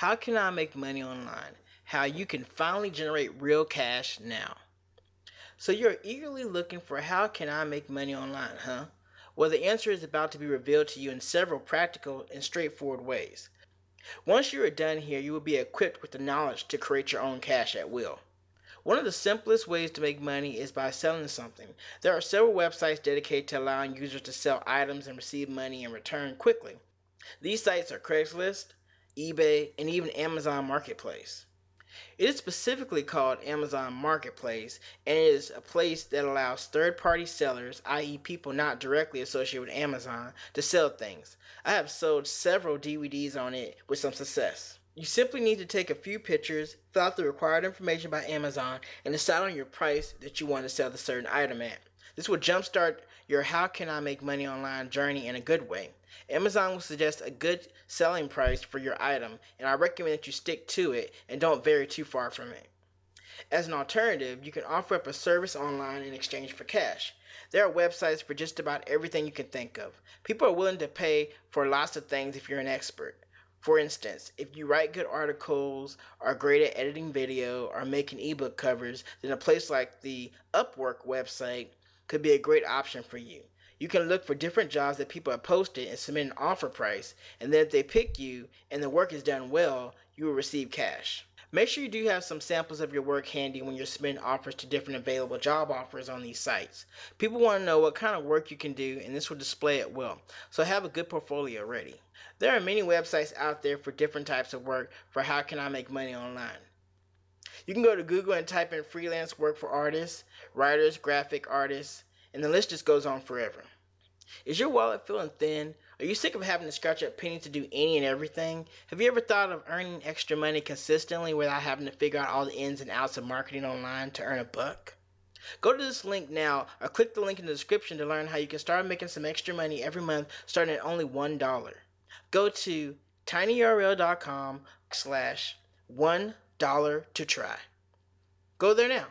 How can I make money online? How you can finally generate real cash now. So you're eagerly looking for how can I make money online, huh? Well, the answer is about to be revealed to you in several practical and straightforward ways. Once you are done here, you will be equipped with the knowledge to create your own cash at will. One of the simplest ways to make money is by selling something. There are several websites dedicated to allowing users to sell items and receive money in return quickly. These sites are Craigslist, eBay, and even Amazon Marketplace. It is specifically called Amazon Marketplace and it is a place that allows third party sellers, i.e., people not directly associated with Amazon, to sell things. I have sold several DVDs on it with some success. You simply need to take a few pictures, fill out the required information by Amazon, and decide on your price that you want to sell the certain item at. This will jumpstart your how can I make money online journey in a good way. Amazon will suggest a good selling price for your item, and I recommend that you stick to it and don't vary too far from it. As an alternative, you can offer up a service online in exchange for cash. There are websites for just about everything you can think of. People are willing to pay for lots of things if you're an expert. For instance, if you write good articles, are great at editing video, or making ebook covers, then a place like the Upwork website could be a great option for you. You can look for different jobs that people have posted and submit an offer price, and then if they pick you and the work is done well, you will receive cash. Make sure you do have some samples of your work handy when you're submitting offers to different available job offers on these sites. People want to know what kind of work you can do, and this will display it well, so have a good portfolio ready. There are many websites out there for different types of work for how can I make money online. You can go to Google and type in freelance work for artists, writers, graphic artists, and the list just goes on forever. Is your wallet feeling thin? Are you sick of having to scratch up pennies to do any and everything? Have you ever thought of earning extra money consistently without having to figure out all the ins and outs of marketing online to earn a buck? Go to this link now or click the link in the description to learn how you can start making some extra money every month starting at only $1. Go to tinyurl.com slash one dollar to try. Go there now.